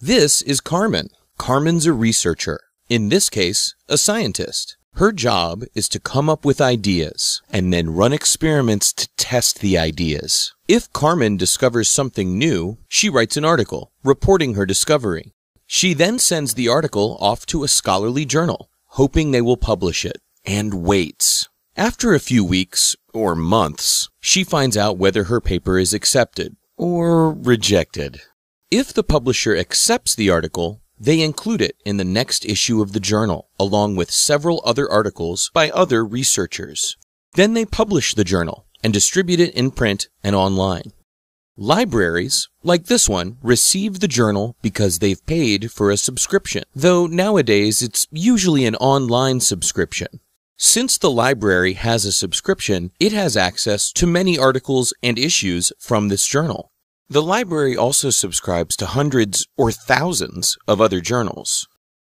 This is Carmen. Carmen's a researcher, in this case, a scientist. Her job is to come up with ideas and then run experiments to test the ideas. If Carmen discovers something new, she writes an article reporting her discovery. She then sends the article off to a scholarly journal, hoping they will publish it, and waits. After a few weeks or months, she finds out whether her paper is accepted or rejected. If the publisher accepts the article, they include it in the next issue of the journal, along with several other articles by other researchers. Then they publish the journal and distribute it in print and online. Libraries, like this one, receive the journal because they've paid for a subscription, though nowadays it's usually an online subscription. Since the library has a subscription, it has access to many articles and issues from this journal. The library also subscribes to hundreds or thousands of other journals.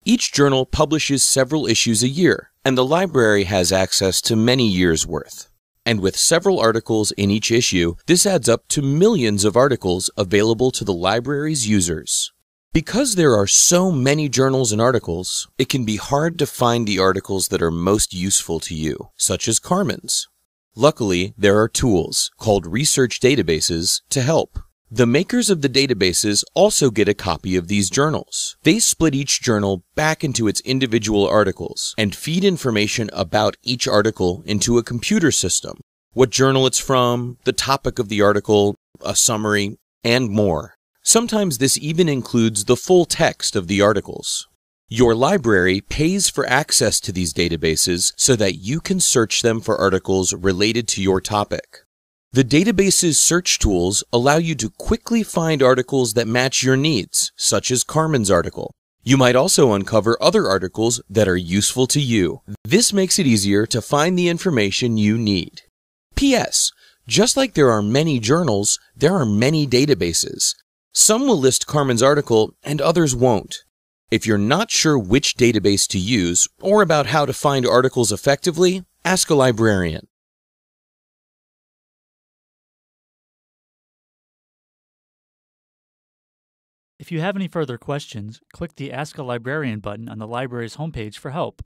Each journal publishes several issues a year, and the library has access to many years' worth. And with several articles in each issue, this adds up to millions of articles available to the library's users. Because there are so many journals and articles, it can be hard to find the articles that are most useful to you, such as Carmen's. Luckily, there are tools called research databases to help. The makers of the databases also get a copy of these journals. They split each journal back into its individual articles and feed information about each article into a computer system. What journal it's from, the topic of the article, a summary, and more. Sometimes this even includes the full text of the articles. Your library pays for access to these databases so that you can search them for articles related to your topic. The database's search tools allow you to quickly find articles that match your needs, such as Carmen's article. You might also uncover other articles that are useful to you. This makes it easier to find the information you need. P.S. Just like there are many journals, there are many databases. Some will list Carmen's article and others won't. If you're not sure which database to use or about how to find articles effectively, ask a librarian. If you have any further questions, click the Ask a Librarian button on the library's homepage for help.